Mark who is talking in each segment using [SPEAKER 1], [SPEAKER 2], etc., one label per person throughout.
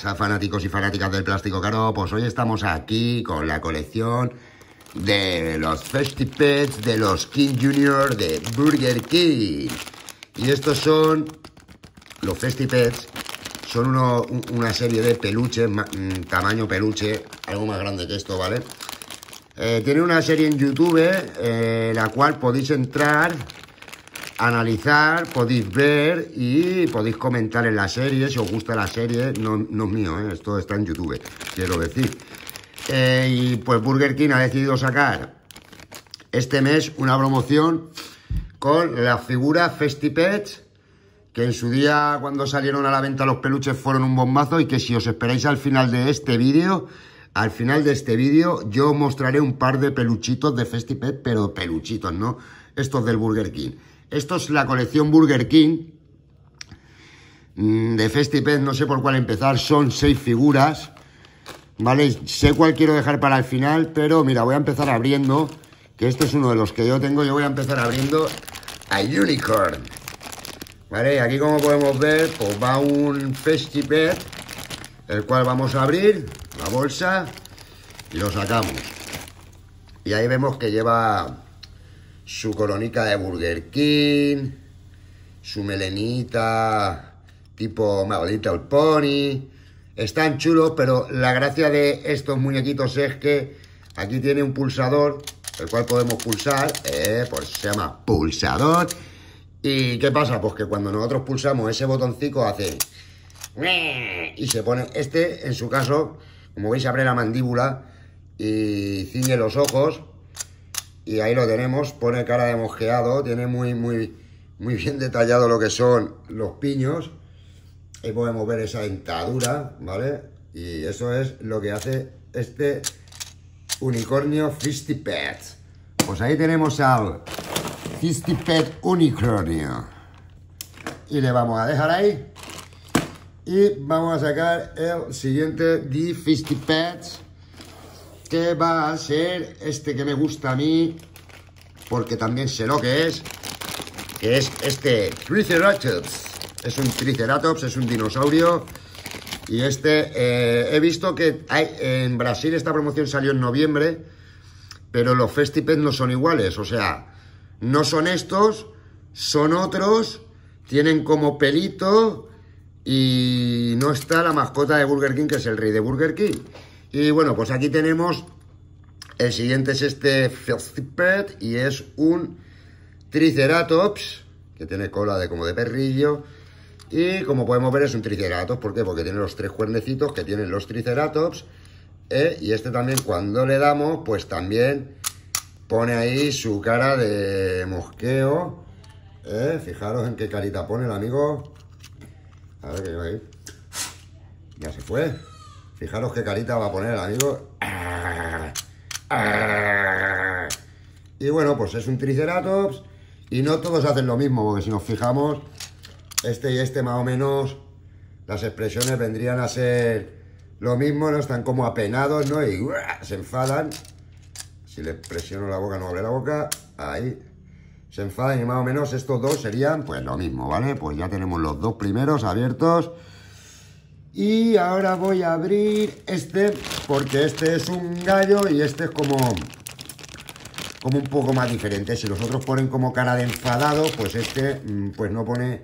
[SPEAKER 1] fanáticos y fanáticas del plástico caro? Pues hoy estamos aquí con la colección de los FestiPets de los King Junior de Burger King. Y estos son los FestiPets Son una serie de peluches, mm, tamaño peluche, algo más grande que esto, ¿vale? Eh, tiene una serie en YouTube, eh, la cual podéis entrar analizar, podéis ver y podéis comentar en la serie, si os gusta la serie, no, es mío, ¿eh? esto está en YouTube, quiero decir. Eh, y pues Burger King ha decidido sacar este mes una promoción con la figura Festipets, que en su día cuando salieron a la venta los peluches fueron un bombazo y que si os esperáis al final de este vídeo, al final de este vídeo yo os mostraré un par de peluchitos de Festipet, pero peluchitos, ¿no? Estos del Burger King. Esto es la colección Burger King. Mm, de FestiPet. no sé por cuál empezar, son seis figuras. ¿Vale? Sé cuál quiero dejar para el final, pero mira, voy a empezar abriendo. Que este es uno de los que yo tengo. Yo voy a empezar abriendo a Unicorn. ¿Vale? Aquí como podemos ver, pues va un FestiPet. el cual vamos a abrir, la bolsa, y lo sacamos. Y ahí vemos que lleva su coronica de Burger King, su melenita tipo Magolita el Pony. Están chulos, pero la gracia de estos muñequitos es que aquí tiene un pulsador, el cual podemos pulsar, eh, pues se llama pulsador. ¿Y qué pasa? Pues que cuando nosotros pulsamos ese botoncito hace... Y se pone... Este, en su caso, como veis, abre la mandíbula y ciñe los ojos y ahí lo tenemos, pone cara de mosqueado, tiene muy, muy, muy bien detallado lo que son los piños, ahí podemos ver esa dentadura, ¿vale? Y eso es lo que hace este unicornio Fisty Pet. Pues ahí tenemos al Fisty Pet unicornio. Y le vamos a dejar ahí. Y vamos a sacar el siguiente de Fisty Pets va a ser este que me gusta a mí, porque también sé lo que es, que es este Triceratops. Es un Triceratops, es un dinosaurio. Y este, eh, he visto que hay, en Brasil esta promoción salió en noviembre, pero los Festiped no son iguales, o sea, no son estos, son otros, tienen como pelito y no está la mascota de Burger King, que es el rey de Burger King. Y bueno, pues aquí tenemos, el siguiente es este Felciped y es un Triceratops, que tiene cola de como de perrillo. Y como podemos ver es un Triceratops, ¿por qué? Porque tiene los tres cuernecitos que tienen los Triceratops. ¿eh? Y este también cuando le damos, pues también pone ahí su cara de mosqueo. ¿eh? Fijaros en qué carita pone el amigo. A ver qué ahí. Ya se fue. Fijaros qué carita va a poner, amigo. Y bueno, pues es un Triceratops y no todos hacen lo mismo, porque si nos fijamos, este y este más o menos, las expresiones vendrían a ser lo mismo, no están como apenados, ¿no? Y se enfadan. Si le presiono la boca, no abre la boca. Ahí. Se enfadan y más o menos estos dos serían pues lo mismo, ¿vale? Pues ya tenemos los dos primeros abiertos. Y ahora voy a abrir este, porque este es un gallo y este es como, como un poco más diferente. Si los otros ponen como cara de enfadado, pues este mm, pues no pone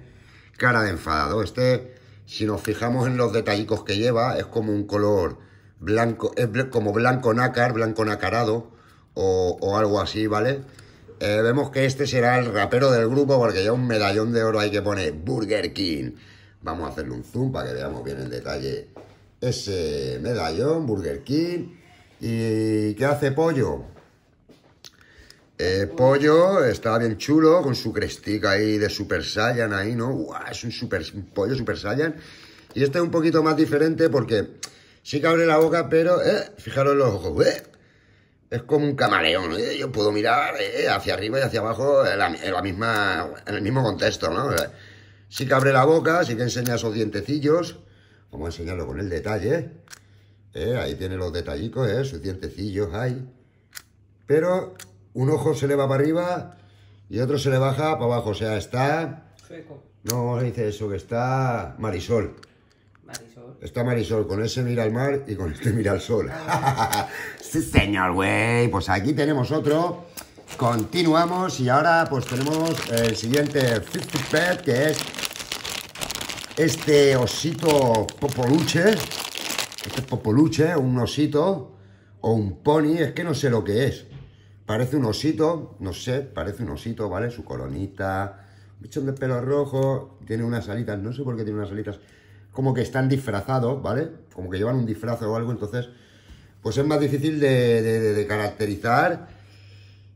[SPEAKER 1] cara de enfadado. Este, si nos fijamos en los detallitos que lleva, es como un color blanco, es como blanco nácar, blanco nacarado o, algo así, ¿vale? Eh, vemos que este será el rapero del grupo porque ya un medallón de oro hay que poner Burger King. Vamos a hacerle un zoom para que veamos bien en detalle ese medallón Burger King. ¿Y qué hace Pollo? Eh, pollo está bien chulo, con su crestica ahí de Super Saiyan ahí, ¿no? es un, super, pollo Super Saiyan. Y este es un poquito más diferente porque sí que abre la boca, pero, eh, fijaros los ojos, eh, es como un camaleón, ¿eh? yo puedo mirar eh, hacia arriba y hacia abajo en la misma, en el mismo contexto, ¿no? Sí que abre la boca, sí que enseña esos dientecillos. Vamos a enseñarlo con el detalle. Eh, ¿Eh? ahí tiene los detallitos eh, sus dientecillos ahí. Pero un ojo se le va para arriba y otro se le baja para abajo. O sea, está... No, dice eso, que está Marisol. Marisol. Está Marisol, con ese mira al mar y con este mira al sol. Ah. sí, señor, güey. Pues aquí tenemos otro. Continuamos y ahora pues tenemos el siguiente 50 pet que es este osito popoluche, este popoluche, un osito o un pony, es que no sé lo que es. Parece un osito, no sé, parece un osito, ¿vale? Su un bichón de pelo rojo, tiene unas alitas, no sé por qué tiene unas alitas, como que están disfrazados, ¿vale? Como que llevan un disfraz o algo, entonces, pues es más difícil de, de caracterizar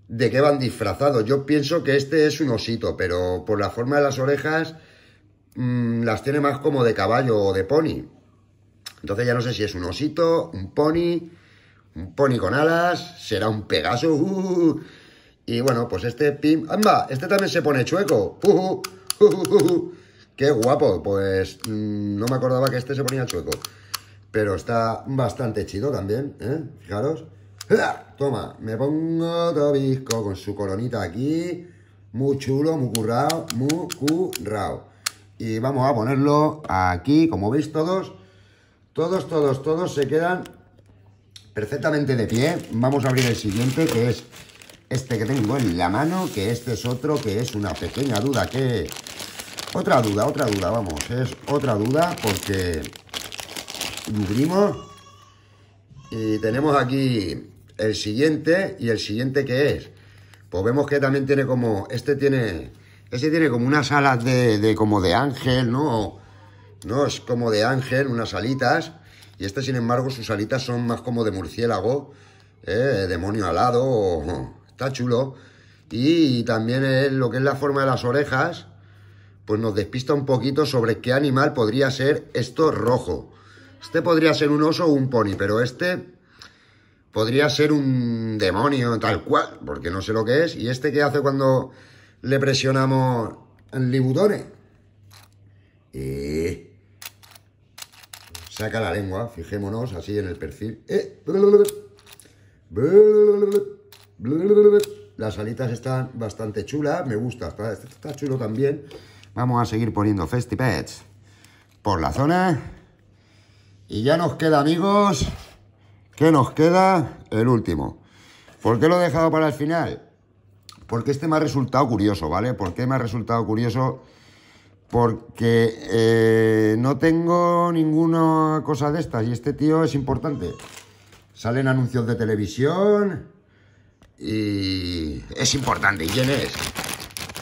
[SPEAKER 1] de qué van disfrazados. Yo pienso que este es un osito, pero por la forma de las orejas Mm, las tiene más como de caballo o de pony. Entonces ya no sé si es un osito, un pony, un pony con alas, será un pegaso. Uh, uh, uh, y bueno, pues este pim... Este también se pone chueco. ¡Qué guapo! Pues mm, no me acordaba que este se ponía chueco. Pero está bastante chido también, ¿eh? Fijaros. Toma, me pongo Tobisco con su coronita aquí. Muy chulo, muy currado muy currado y vamos a ponerlo aquí, como veis todos, todos, todos, todos se quedan perfectamente de pie. Vamos a abrir el siguiente, que es este que tengo en la mano, que este es otro, que es una pequeña duda, que... Otra duda, otra duda, vamos, es otra duda, porque cubrimos y tenemos aquí el siguiente, y el siguiente que es. Pues vemos que también tiene como... Este tiene este tiene como unas alas de, como de ángel, ¿no? No, es como de ángel, unas alitas. Y este, sin embargo, sus alitas son más como de murciélago, ¿eh? demonio alado, está chulo. Y también lo que es la forma de las orejas, pues nos despista un poquito sobre qué animal podría ser esto rojo. Este podría ser un oso o un pony, pero este podría ser un demonio tal cual, porque no sé lo que es. Y este que hace cuando le presionamos libutones. Eh. Saca la lengua, fijémonos así en el perfil. Eh, las alitas están bastante chulas, me gusta, está, este está chulo también. Vamos a seguir poniendo festipets por la zona. Y ya nos queda, amigos, que nos queda el último. ¿Por qué lo he dejado para el final? Porque este me ha resultado curioso, ¿vale? ¿Por qué me ha resultado curioso? Porque eh, no tengo ninguna cosa de estas y este tío es importante. Salen anuncios de televisión y es importante. ¿Y quién es?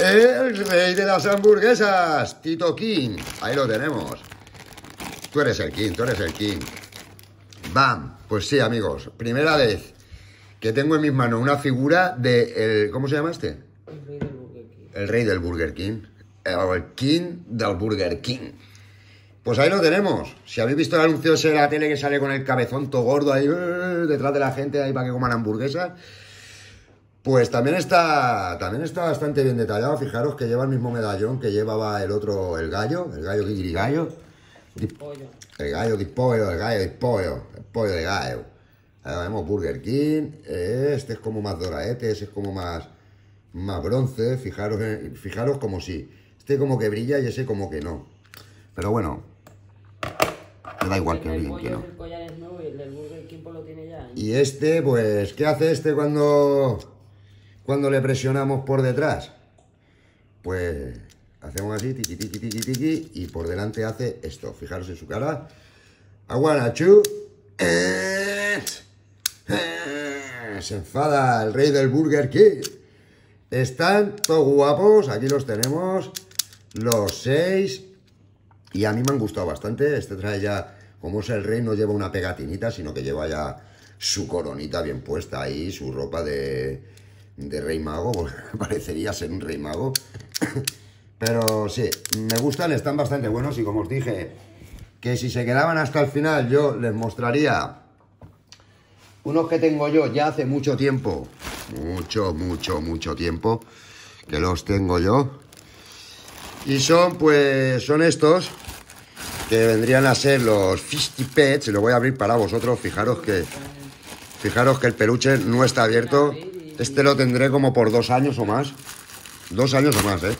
[SPEAKER 1] El rey de las hamburguesas, Tito King. Ahí lo tenemos. Tú eres el King, tú eres el King. Bam. Pues sí, amigos. Primera vez que tengo en mis manos una figura de... ¿Cómo se llamaste? El rey del Burger King. El rey del Burger King. El king del Burger King. Pues ahí lo tenemos. Si habéis visto el anuncio ese de la tele que sale con el cabezón todo gordo ahí uh, detrás de la gente ahí para que coman hamburguesas, pues también está, también está bastante bien detallado. Fijaros que lleva el mismo medallón que llevaba el otro, el gallo, el gallo de gallo. El gallo dispollo, el gallo dispollo, el pollo de gallo vemos Burger King, eh, este es como más doraete, ese es como más, más bronce, fijaros, fijaros como si. Este como que brilla y ese como que no. Pero bueno, da igual que brilla pues ¿eh? Y este, pues, ¿qué hace este cuando, cuando le presionamos por detrás? Pues hacemos así, tiqui, tiqui, tiqui, tiqui, y por delante hace esto. Fijaros en su cara. Aguanachu eh, eh, se enfada el rey del Burger King. Están todos guapos, aquí los tenemos, los seis. Y a mí me han gustado bastante. Este trae ya, como es el rey, no lleva una pegatinita, sino que lleva ya su coronita bien puesta ahí, su ropa de, rey mago, parecería ser un rey mago. Pero sí, me gustan, están bastante buenos y como os dije, que si se quedaban hasta el final yo les mostraría unos que tengo yo ya hace mucho tiempo. Mucho, mucho, mucho tiempo que los tengo yo. Y son, pues, son estos que vendrían a ser los Fisty Pets. Lo voy a abrir para vosotros. Fijaros que, fijaros que el peluche no está abierto. Este lo tendré como por dos años o más. Dos años o más, ¿eh?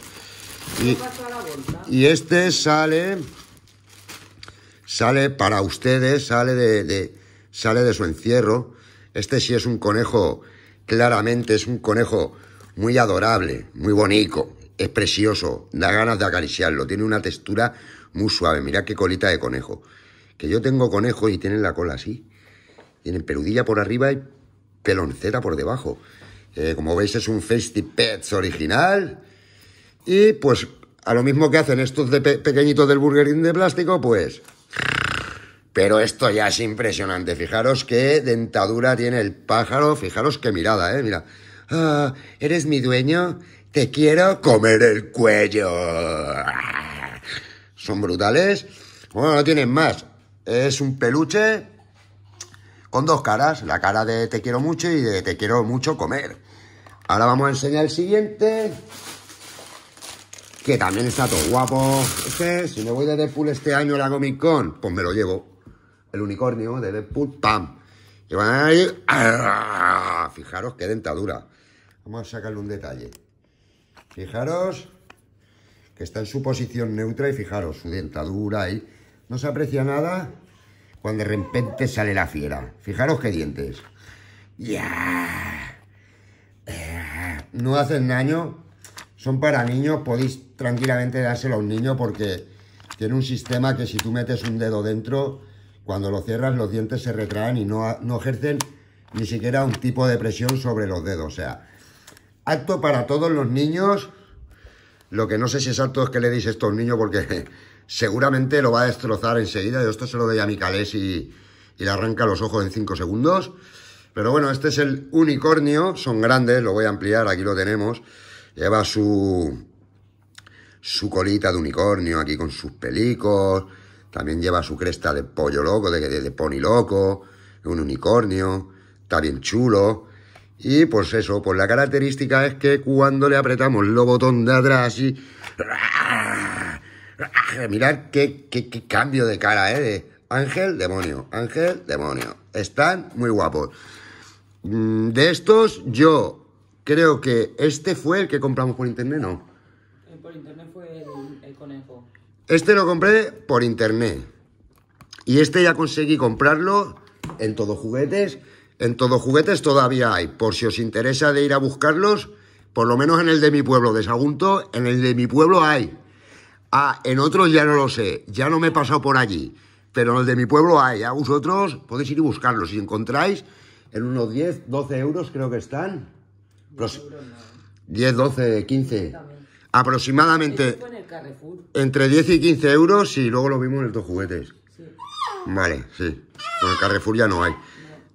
[SPEAKER 1] Y, este sale, sale para ustedes, sale de sale de su encierro. Este sí es un conejo, claramente es un conejo muy adorable, muy bonito, es precioso, da ganas de acariciarlo, tiene una textura muy suave. Mirad qué colita de conejo. Que yo tengo conejo y tienen la cola así. Tienen peludilla por arriba y peloncera por debajo. Eh, como veis es un Festive Pets original. Y pues a lo mismo que hacen estos pequeñitos del burgerín de plástico, pues pero esto ya es impresionante. Fijaros qué dentadura tiene el pájaro. Fijaros qué mirada, ¿eh? Mira. Ah, ¿Eres mi dueño? Te quiero comer el cuello. Ah. Son brutales. Bueno, no tienen más. Es un peluche con dos caras. La cara de te quiero mucho y de te quiero mucho comer. Ahora vamos a enseñar el siguiente. Que también está todo guapo. Este, si me voy de Deadpool este año a la Comic Con, pues me lo llevo el unicornio de Deadpool, ¡pam! Y van a ir... Fijaros qué dentadura. Vamos a sacarle un detalle. Fijaros que está en su posición neutra y fijaros su dentadura ahí. No se aprecia nada cuando de repente sale la fiera. Fijaros qué dientes. ¡Ya! No hacen daño, son para niños, podéis tranquilamente dárselo a un niño porque tiene un sistema que si tú metes un dedo dentro cuando lo cierras, los dientes se retraen y no, ejercen ni siquiera un tipo de presión sobre los dedos. O sea, acto para todos los niños. Lo que no sé si es acto es que le deis esto a un niño porque seguramente lo va a destrozar enseguida. Yo esto se lo doy a y, y le arranca los ojos en 5 segundos. Pero bueno, este es el unicornio. Son grandes, lo voy a ampliar, aquí lo tenemos. Lleva su, su colita de unicornio aquí con sus pelicos también lleva su cresta de pollo loco, de, de, pony loco, un unicornio, está bien chulo. Y pues eso, pues la característica es que cuando le apretamos el botón de atrás y... Mirad qué, qué, cambio de cara, ¿eh? ángel, demonio, ángel, demonio. Están muy guapos. Mm, de estos, yo creo que este fue el que compramos por internet, ¿no? Eh, por internet fue el conejo. Este lo compré por internet. Y este ya conseguí comprarlo en Todo Juguetes. En Todo Juguetes todavía hay. Por si os interesa de ir a buscarlos, por lo menos en el de mi pueblo de Sagunto, en el de mi pueblo hay. Ah, en otros ya no lo sé, ya no me he pasado por allí. Pero en el de mi pueblo hay. A ah, vosotros podéis ir y buscarlos. Si encontráis, en unos 10, 12 euros creo que están. 10, 12, 15. Aproximadamente. Entre 10 y 15 euros y luego lo vimos en dos juguetes. Vale, sí. En el Carrefour ya no hay.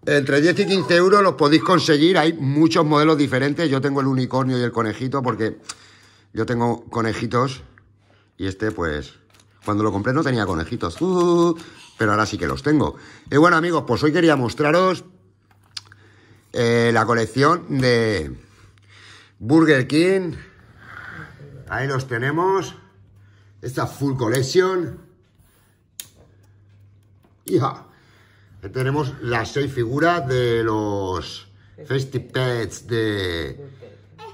[SPEAKER 1] Entre 10 y 15 euros los podéis conseguir. Hay muchos modelos diferentes. Yo tengo el unicornio y el conejito porque yo tengo conejitos. Y este, pues, cuando lo compré no tenía conejitos. Uh, uh, uh, pero ahora sí que los tengo. Y bueno, amigos, pues hoy quería mostraros eh, la colección de Burger King. Ahí los tenemos. Esta full collection. Hija. Ahí tenemos las seis figuras de los Festive Pets de,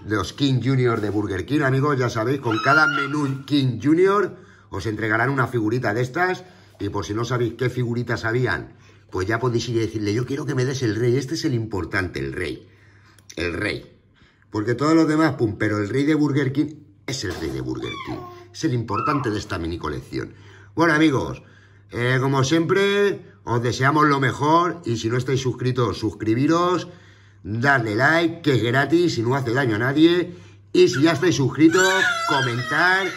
[SPEAKER 1] los King Junior de Burger King, amigos. Ya sabéis, con cada menú King Junior os entregarán una figurita de estas. Y por si no sabéis qué figuritas habían, pues ya podéis ir y decirle, yo quiero que me des el rey. Este es el importante, el rey. El rey. Porque todos los demás, pum, pero el rey de Burger King es el rey de Burger King es el importante de esta mini colección. Bueno amigos, eh, como siempre, os deseamos lo mejor y si no estáis suscritos, suscribiros, darle like, que es gratis y no hace daño a nadie. Y si ya estáis suscritos, comentar.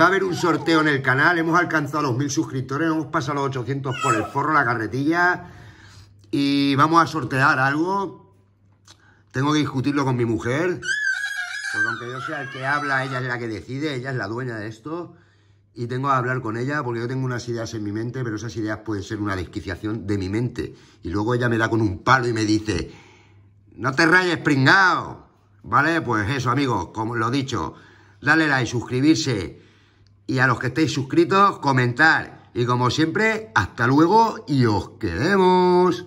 [SPEAKER 1] Va a haber un sorteo en el canal, hemos alcanzado los mil suscriptores, hemos pasado los 800 por el forro, la carretilla. Y vamos a sortear algo. Tengo que discutirlo con mi mujer. Porque aunque yo sea el que habla, ella es la que decide, ella es la dueña de esto. Y tengo que hablar con ella porque yo tengo unas ideas en mi mente, pero esas ideas pueden ser una desquiciación de mi mente. Y luego ella me da con un palo y me dice, no te rayes, pringao. ¿Vale? Pues eso, amigos, como lo he dicho, dale like, suscribirse. Y a los que estéis suscritos, comentar. Y como siempre, hasta luego y os queremos.